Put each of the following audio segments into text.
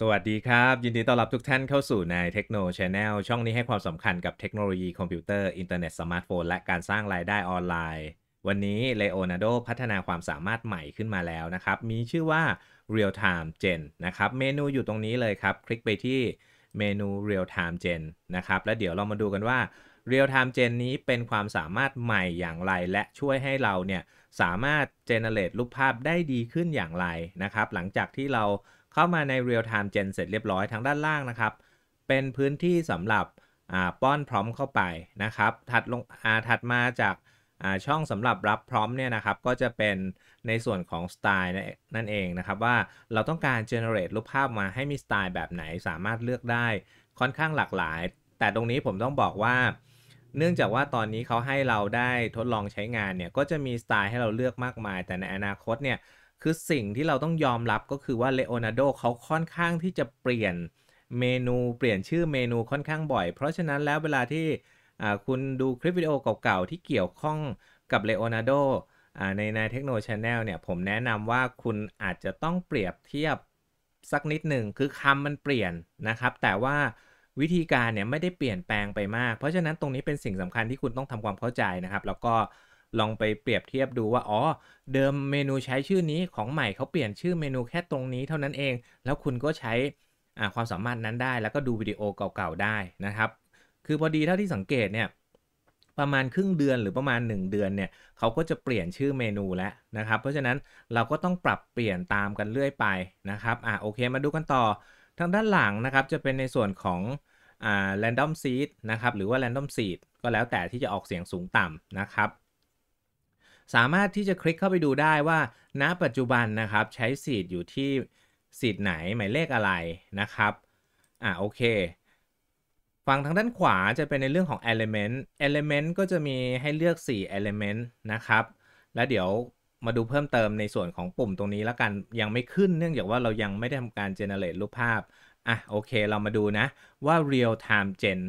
สวัสดีครับ ยินดีต้อนรับทุกท่านเข้าสู่ในเทคโนโลยีช่องนี้ให้ความสำคัญกับเทคโนโลยีคอมพิวเตอร์อินเทอร์เน็ต สมาร์ทโฟน และการสร้างรายได้ออนไลน์ วันนี้เลโอนาร์โดพัฒนาความสามารถใหม่ขึ้นมาแล้วนะครับ มีชื่อว่า Real Time Gen นะครับ เมนูอยู่ตรงนี้เลยครับ คลิกไปที่เมนู Real Time Gen นะครับ แล้วเดี๋ยวเรามาดูกันว่า Real Time Gen นี้เป็นความสามารถใหม่อย่างไร และช่วยให้เราเนี่ยสามารถเจเนเรตรูปภาพได้ดีขึ้นอย่างไรนะครับหลังจากที่เราเข้ามาใน Real Time Gen เสร็จเรียบร้อยทางด้านล่างนะครับ เป็นพื้นที่สำหรับป้อนพร้อมเข้าไปนะครับถัดลงถัดมาจากช่องสำหรับรับพร้อมเนี่ยนะครับก็จะเป็นในส่วนของสไตล์นั่นเองนะครับ ว่าเราต้องการ generate รูปภาพมาให้มีสไตล์แบบไหนสามารถเลือกได้ค่อนข้างหลากหลาย แต่ตรงนี้ผมต้องบอกว่า เนื่องจากว่าตอนนี้เขาให้เราได้ทดลองใช้งานเนี่ยก็จะมีสไตล์ให้เราเลือกมากมายแต่ในอนาคตเนี่ยคือสิ่งที่เราต้องยอมรับก็คือว่าเลโอนาร์โดเขาค่อนข้างที่จะเปลี่ยนเมนูเปลี่ยนชื่อเมนูค่อนข้างบ่อย เพราะฉะนั้นแล้วเวลาที่คุณดูคลิปวิดีโอเก่าๆ ที่เกี่ยวข้องกับเลโอนาร์โดในในเทคโนโลยีแนลเนี่ยผมแนะนำว่าคุณอาจจะต้องเปรียบเทียบสักนิดหนึ่งคือคำมันเปลี่ยนนะครับ แต่ว่าวิธีการเนี่ยไม่ได้เปลี่ยนแปลงไปมากเพราะฉะนั้นตรงนี้เป็นสิ่งสำคัญที่คุณต้องทำความเข้าใจนะครับ แล้วก็ลองไปเปรียบเทียบดูว่า อ๋อ เดิมเมนูใช้ชื่อนี้ของใหม่เขาเปลี่ยนชื่อเมนูแค่ตรงนี้เท่านั้นเอง แล้วคุณก็ใช้ความสามารถนั้นได้ แล้วก็ดูวิดีโอเก่าๆได้นะครับ คือพอดีเท่าที่สังเกตเนี่ย ประมาณครึ่งเดือนหรือประมาณ 1 เดือนเนี่ย เขาก็จะเปลี่ยนชื่อเมนูแล้วนะครับ เพราะฉะนั้นเราก็ต้องปรับเปลี่ยนตามกันเรื่อยไปนะครับอ่าโอเค มาดูกันต่อ ทางด้านหลังนะครับ จะเป็นในส่วนของอ่า random seed นะครับ หรือว่า random seed ก็แล้วแต่ที่จะออกเสียงสูงต่ำนะครับสามารถที่จะคลิกเข้าไปดูได้ว่าณปัจจุบันนะครับ ใช้สี์อยู่ที่สี์ไหนหมายเลขอะไรนะครับ อ่าโอเค ฝั่งทางด้านขวาจะเป็นในเรื่องของ element element ก็จะมีให้เลือก4 element นะครับ แล้วเดี๋ยวมาดูเพิ่มเติมในส่วนของปุ่มตรงนี้แล้วกันยังไม่ขึ้นเนื่องจากว่าเรายังไม่ได้ทำการ generate รูปภาพ อ่ะโอเค เรามาดูนะว่า real time gen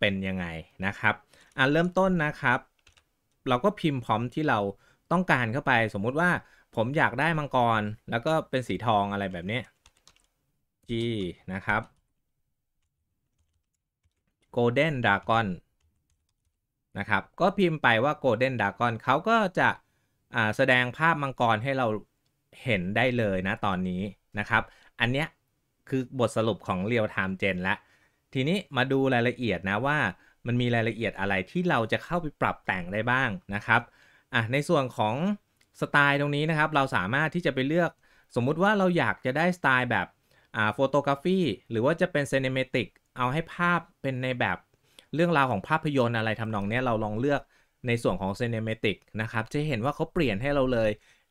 เป็นยังไงนะครับอ่ะเริ่มต้นนะครับเราก็พิมพ์พร้อมที่เราต้องการเข้าไป สมมุติว่าผมอยากได้มังกร แล้วก็เป็นสีทองอะไรแบบนี้ G นะครับ Golden Dragon นะครับ ก็พิมพ์ไปว่า Golden Dragon เขาก็จะแสดงภาพมังกรให้เราเห็นได้เลยนะตอนนี้นะครับ อันเนี้ยคือบทสรุปของ Real Time Gen และทีนี้มาดูรายละเอียดนะว่ามันมีรายละเอียดอะไรที่เราจะเข้าไปปรับแต่งได้บ้างนะครับ อ่ะ ในส่วนของสไตล์ตรงนี้นะครับ เราสามารถที่จะไปเลือกสมมุติว่าเราอยากจะได้สไตล์แบบอ่าโฟโตกราฟีหรือว่าจะเป็นเซนิเมติกเอาให้ภาพเป็นในแบบเรื่องราวของภาพยนตร์อะไรทำนองนี้เราลองเลือกในส่วนของเซนิเมติกนะครับจะเห็นว่าเขาเปลี่ยนให้เราเลย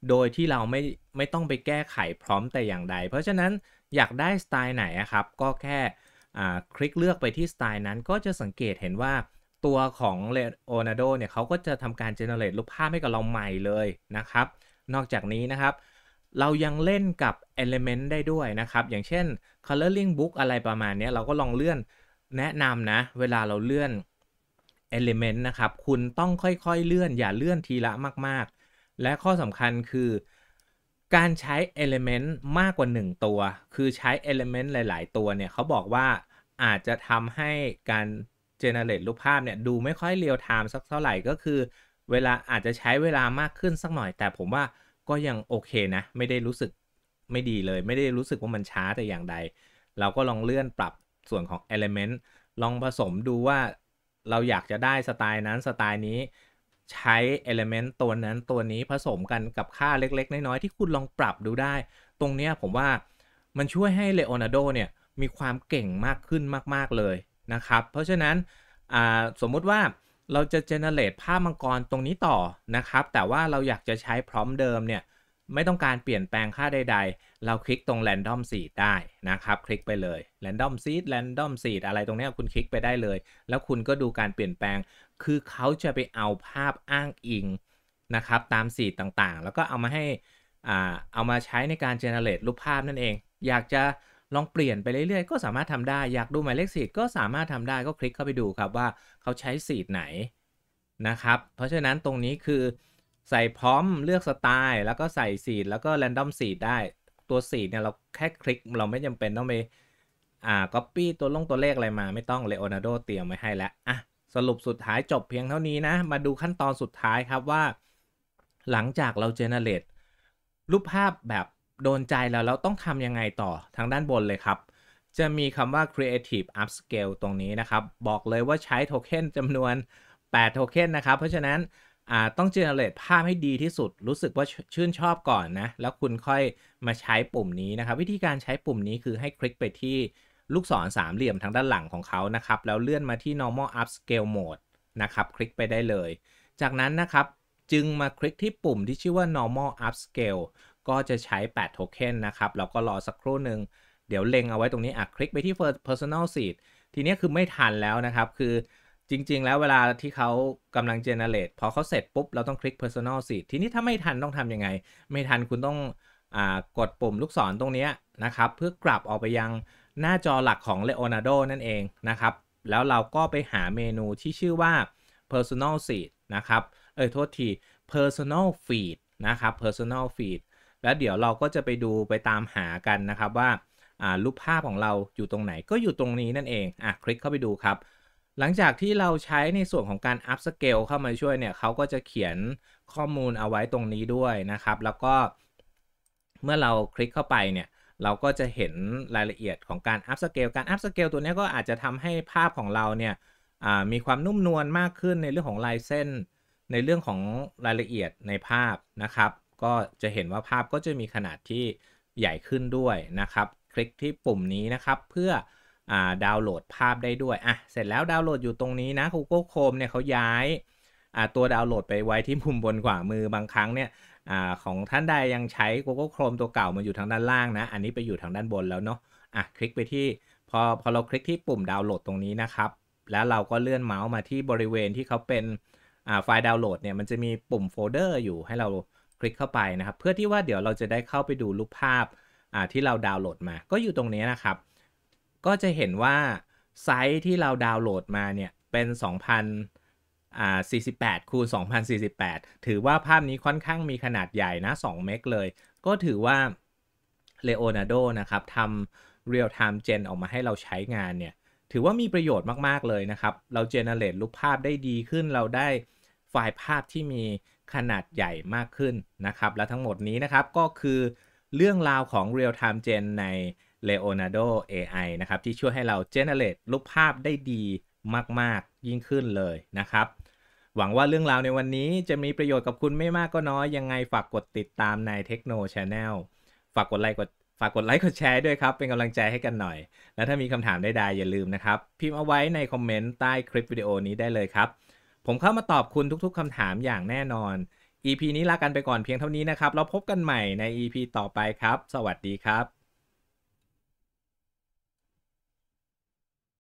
โดยที่เราไม่ไม่ต้องไปแก้ไขพร้อมแต่อย่างใดเพราะฉะนั้นอยากได้สไตล์ไหนครับก็แค่คลิกเลือกไปที่สไตล์นั้นก็จะสังเกตเห็นว่าตัวของเลโอนาโดเนี่ยเขาก็จะทำการเจเนเรตรูปภาพให้กับเราใหม่เลยนะครับ นอกจากนี้นะครับ เรายังเล่นกับ Element ได้ด้วยนะครับ อย่างเช่น Coloring Book อะไรประมาณนี้เราก็ลองเลื่อนแนะนำนะ เวลาเราเลื่อน Element นะครับ คุณต้องค่อยๆเลื่อน อย่าเลื่อนทีละมาก ๆ และข้อสำคัญคือการใช้ Element มากกว่า 1 ตัว คือใช้ Element หลายๆตัวเนี่ยเขาบอกว่าอาจจะทำให้การ generate รูปภาพเนี่ยดูไม่ค่อยเรียลไทม์สักเท่าไหร่ก็คือเวลาอาจจะใช้เวลามากขึ้นสักหน่อย แต่ผมว่าก็ยังโอเคนะ ไม่ได้รู้สึกไม่ดีเลย ไม่ได้รู้สึกว่ามันช้าแต่อย่างใด เราก็ลองเลื่อนปรับส่วนของ Element ลองผสมดูว่าเราอยากจะได้สไตล์นั้นสไตล์นี้ใช้ element ตัวนั้นตัวนี้ผสมกันกับค่าเล็กๆ น้อยๆ ที่คุณลองปรับดูได้ ตรงนี้ผมว่ามันช่วยให้เลโอนาร์โดเนี่ยมีความเก่งมากขึ้นมากๆเลยนะครับ เพราะฉะนั้นสมมุติว่าเราจะเจเนเรตภาพมังกรตรงนี้ต่อนะครับ แต่ว่าเราอยากจะใช้พร้อมเดิมเนี่ยไม่ต้องการเปลี่ยนแปลงค่าใด ๆ เราคลิกตรง random seed ได้นะครับ คลิกไปเลย random seed random seed อะไรตรงนี้คุณคลิกไปได้เลย แล้วคุณก็ดูการเปลี่ยนแปลง คือเขาจะไปเอาภาพอ้างอิงนะครับ ตามสีต่างๆ แล้วก็เอามาให้อ่าเอามาใช้ในการ generate รูปภาพนั่นเอง อยากจะลองเปลี่ยนไปเรื่อยๆก็สามารถทำได้อยากดูหมายเลขสีก็สามารถทำได้ ก็คลิกเข้าไปดูครับว่าเขาใช้สีไหนนะครับเพราะฉะนั้นตรงนี้คือใส่พร้อมเลือกสไตล์แล้วก็ใส่สี แล้วก็แรนดอมสีได้ตัวสีเนี่ยเราแค่คลิกเราไม่จำเป็นต้องไปอ่าก๊อปปี้ตัวลงตัวเลขอะไรมา ไม่ต้องเลโอนาร์โดเตรียมไว้ให้แล้ว อ่ะ สรุปสุดท้ายจบเพียงเท่านี้นะ มาดูขั้นตอนสุดท้ายครับว่า หลังจากเราเจเนเรตรูปภาพแบบโดนใจแล้วเราต้องทำยังไงต่อทางด้านบนเลยครับ จะมีคำว่า creative upscale ตรงนี้นะครับ บอกเลยว่าใช้โทเค็นจำนวน8โทเค็นนะครับ เพราะฉะนั้นอ่าต้องเจเนเรตภาพให้ดีที่สุดรู้สึกว่าชื่นชอบก่อนนะแล้วคุณค่อยมาใช้ปุ่มนี้นะครับ วิธีการใช้ปุ่มนี้คือให้คลิกไปที่ลูกศรสามเหลี่ยมทางด้านหลังของเขานะครับแล้วเลื่อนมาที่ normal upscale mode นะครับคลิกไปได้เลย จากนั้นนะครับจึงมาคลิกที่ปุ่มที่ชื่อว่า normal upscale ก็จะใช้ 8 โทเค็นนะครับแล้วก็รอสักครู่หนึ่ง เดี๋ยวเล็งเอาไว้ตรงนี้อ่ะคลิกไปที่ personal seat ทีนี้คือไม่ทันแล้วนะครับคือจริง ๆ แล้วเวลาที่เขากำลังเจเนเรตพอเขาเสร็จปุ๊บเราต้องคลิก Personal Seed ทีนี้ถ้าไม่ทันต้องทำยังไง ไม่ทันคุณต้องอกดปุ่มลูกศรตรงนี้นะครับ เพื่อกลับออกไปยังหน้าจอหลักของ Leonardo นั่นเองนะครับ แล้วเราก็ไปหาเมนูที่ชื่อว่า Personal Seed นะครับ เอ้ยโทษที Personal Feed นะครับ Personal Feed แล้วเดี๋ยวเราก็จะไปดูไปตามหากันนะครับว่ารูปภาพของเราอยู่ตรงไหนก็อยู่ตรงนี้นั่นเองอ่ะคลิกเข้าไปดูครับหลังจากที่เราใช้ในส่วนของการอัพสเกลเข้ามาช่วยเนี่ยเขาก็จะเขียนข้อมูลเอาไว้ตรงนี้ด้วยนะครับ แล้วก็ เมื่อเราคลิกเข้าไปเนี่ย เราก็จะเห็นรายละเอียดของการอัพสเกล การอัพสเกลตัวนี้ก็อาจจะทำให้ภาพของเราเนี่ยมีความนุ่มนวลมากขึ้นในเรื่องของลายเส้น ในเรื่องของรายละเอียดในภาพนะครับ ก็จะเห็นว่าภาพก็จะมีขนาดที่ใหญ่ขึ้นด้วยนะครับ คลิกที่ปุ่มนี้นะครับเพื่อดาวน์โหลดภาพได้ด้วยอ่ะเสร็จแล้วดาวน์โหลดอยู่ตรงนี้นะ Google Chrome เนี่ยเขาย้ายตัวดาวน์โหลดไปไว้ที่มุมบนขวามือบางครั้งเนี่ยอของท่านใดยังใช้ Google Chrome ตัวเก่ามาอยู่ทางด้านล่างนะ อันนี้ไปอยู่ทางด้านบนแล้วเนาะอ่ะคลิกไปที่ พอพอเราคลิกที่ปุ่มดาวน์โหลดตรงนี้นะครับ แล้วเราก็เลื่อนเมาส์มาที่บริเวณที่เขาเป็นไฟล์ดาวน์โหลดเนี่ยมันจะมีปุ่มโฟลเดอร์อยู่ให้เราคลิกเข้าไปนะครับเพื่อที่ว่าเดี๋ยวเราจะได้เข้าไปดูรูปภาพที่เราดาวน์โหลดมาก็อยู่ตรงนี้นะครับก็จะเห็นว่าไซส์ที่เราดาวน์โหลดมาเนี่ย เป็น 2,000อ่า48 คูณ 2,048 ถือว่าภาพนี้ค่อนข้างมีขนาดใหญ่นะ 2 เมกเลย ก็ถือว่าเลโอนาร์โดนะครับทำเรียลไทม์เจนออกมาให้เราใช้งานเนี่ย ถือว่ามีประโยชน์มาก ๆ เลยนะครับ เราเจเนเรตรูปภาพได้ดีขึ้นเราได้ไฟล์ภาพที่มีขนาดใหญ่มากขึ้นนะครับ และทั้งหมดนี้นะครับ ก็คือเรื่องราวของ Real Time Gen ใน Leonardo AI นะครับ ที่ช่วยให้เรา generate รูปภาพได้ดีมาก ๆ ยิ่งขึ้นเลยนะครับ หวังว่าเรื่องราวในวันนี้จะมีประโยชน์กับคุณไม่มากก็น้อย ยังไงฝากกดติดตามใน Techno Channel ฝากกดไลค์กดฝากกดไลค์กดแชร์ด้วยครับ เป็นกำลังใจให้กันหน่อย และถ้ามีคำถามใดๆอย่าลืมนะครับ พิมพ์เอาไว้ในคอมเมนต์ใต้คลิปวิดีโอนี้ได้เลยครับผมเข้ามาตอบคุณทุกๆคำถามอย่างแน่นอน EP นี้ลากันไปก่อนเพียงเท่านี้นะครับเราพบกันใหม่ใน EP ต่อไปครับ สวัสดีครับ